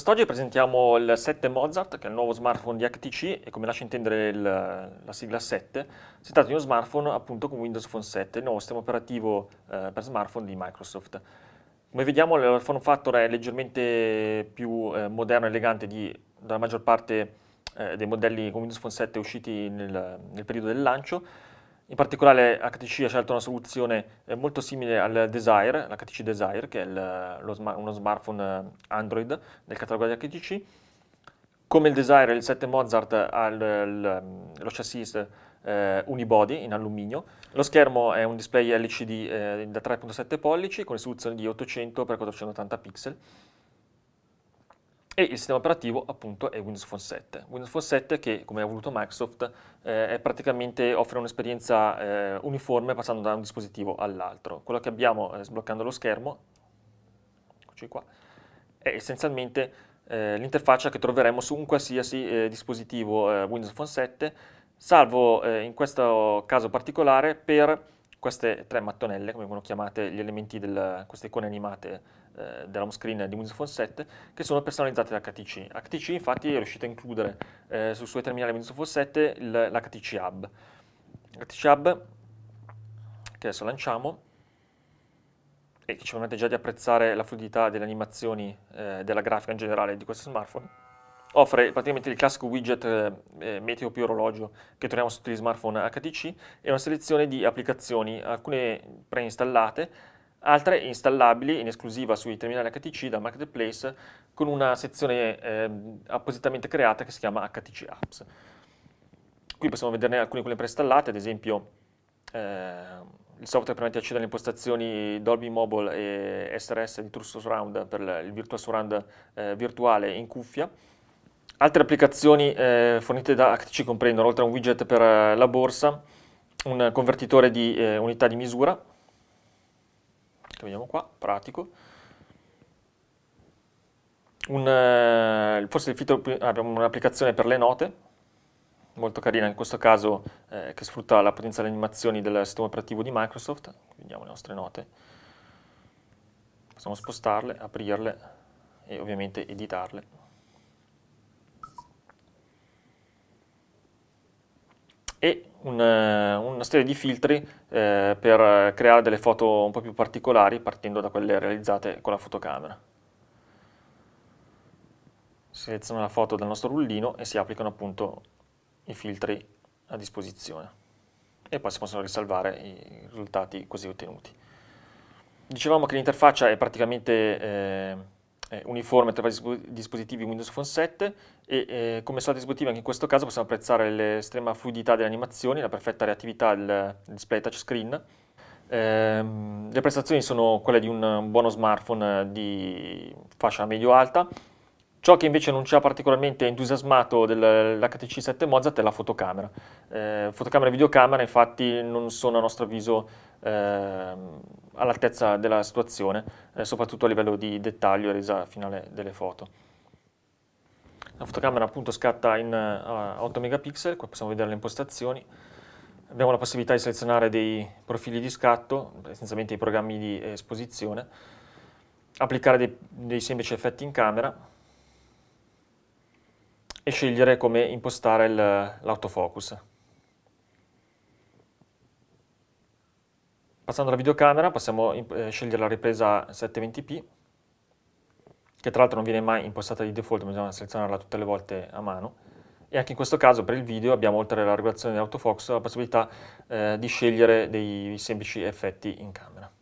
Quest'oggi presentiamo il 7 Mozart, che è il nuovo smartphone di HTC e come lascia intendere il, la sigla 7, si tratta di uno smartphone appunto con Windows Phone 7, il nuovo sistema operativo eh, per smartphone di Microsoft. Come vediamo il form factor è leggermente più eh, moderno e elegante di, della maggior parte eh, dei modelli con Windows Phone 7 usciti nel, nel periodo del lancio, in particolare HTC ha scelto una soluzione eh, molto simile al Desire, l'HTC Desire, che è il, eh, sma- uno smartphone eh, Android del catalogo di HTC. Come il Desire, il 7 Mozart ha l- l- ehm, lo chassis eh, unibody in alluminio. Lo schermo è un display LCD eh, da 3.7 pollici con risoluzione di 800x480 pixel e il sistema operativo appunto è Windows Phone 7. Windows Phone 7 che, come ha voluto Microsoft, eh, praticamente offre un'esperienza eh, uniforme passando da un dispositivo all'altro. Quello che abbiamo eh, sbloccando lo schermo, eccoci qua, è essenzialmente eh, l'interfaccia che troveremo su un qualsiasi eh, dispositivo eh, Windows Phone 7, salvo in questo caso particolare per queste tre mattonelle, come vengono chiamate gli elementi di queste icone animate eh, dell'home screen di Windows Phone 7, che sono personalizzate da HTC. HTC infatti è riuscito a includere eh, sul suo terminale Windows Phone 7 l'HTC Hub. HTC Hub, che adesso lanciamo, e che ci permette già di apprezzare la fluidità delle animazioni, eh, della grafica in generale di questo smartphone offre praticamente il classico widget eh, eh meteo più orologio che troviamo su tutti gli smartphone HTC e una selezione di applicazioni, alcune preinstallate, altre installabili in esclusiva sui terminali HTC da marketplace con una sezione eh, appositamente creata che si chiama HTC Apps. Qui possiamo vederne alcune quelle preinstallate, ad esempio eh, il software permette di accedere alle impostazioni Dolby Mobile e SRS di True Surround per il Virtual Surround eh, virtuale in cuffia, Altre applicazioni eh, fornite da ACTC comprendono, oltre a un widget per eh, la borsa, un convertitore di eh, unità di misura, che vediamo qua, pratico, un, eh, forse il filtro, ah, abbiamo un'applicazione per le note, molto carina in questo caso, eh, che sfrutta la potenza delle animazioni del sistema operativo di Microsoft, vediamo le nostre note, possiamo spostarle, aprirle e ovviamente editarle. e una, eh, una serie di filtri eh, per creare delle foto un po' più particolari partendo da quelle realizzate con la fotocamera. Seleziono la foto dal nostro rullino e si applicano appunto i filtri a disposizione e poi si possono risalvare i risultati così ottenuti. Dicevamo che l'interfaccia è praticamente eh, eh, uniforme tra i dispositivi Windows Phone 7 e eh, come salto dispositivo anche in questo caso possiamo apprezzare l'estrema fluidità delle animazioni, la perfetta reattività del display touchscreen. Eh, le prestazioni sono quelle di un buono smartphone di fascia medio-alta. Ciò che invece non ci ha particolarmente entusiasmato dell'HTC 7 Mozart è la fotocamera. Eh, fotocamera e videocamera infatti non sono a nostro avviso ehm, all'altezza della situazione, eh, soprattutto a livello di dettaglio e resa finale delle foto. La fotocamera appunto scatta in uh, eh, 8 megapixel, qua possiamo vedere le impostazioni. Abbiamo la possibilità di selezionare dei profili di scatto, essenzialmente i programmi di eh, esposizione, applicare dei, dei semplici effetti in camera e scegliere come impostare l'autofocus. Passando alla videocamera possiamo eh, scegliere la ripresa 720p, che tra l'altro non viene mai impostata di default, bisogna selezionarla tutte le volte a mano. E anche in questo caso per il video abbiamo, oltre alla regolazione dell'autofocus, la possibilità eh, di scegliere dei semplici effetti in camera.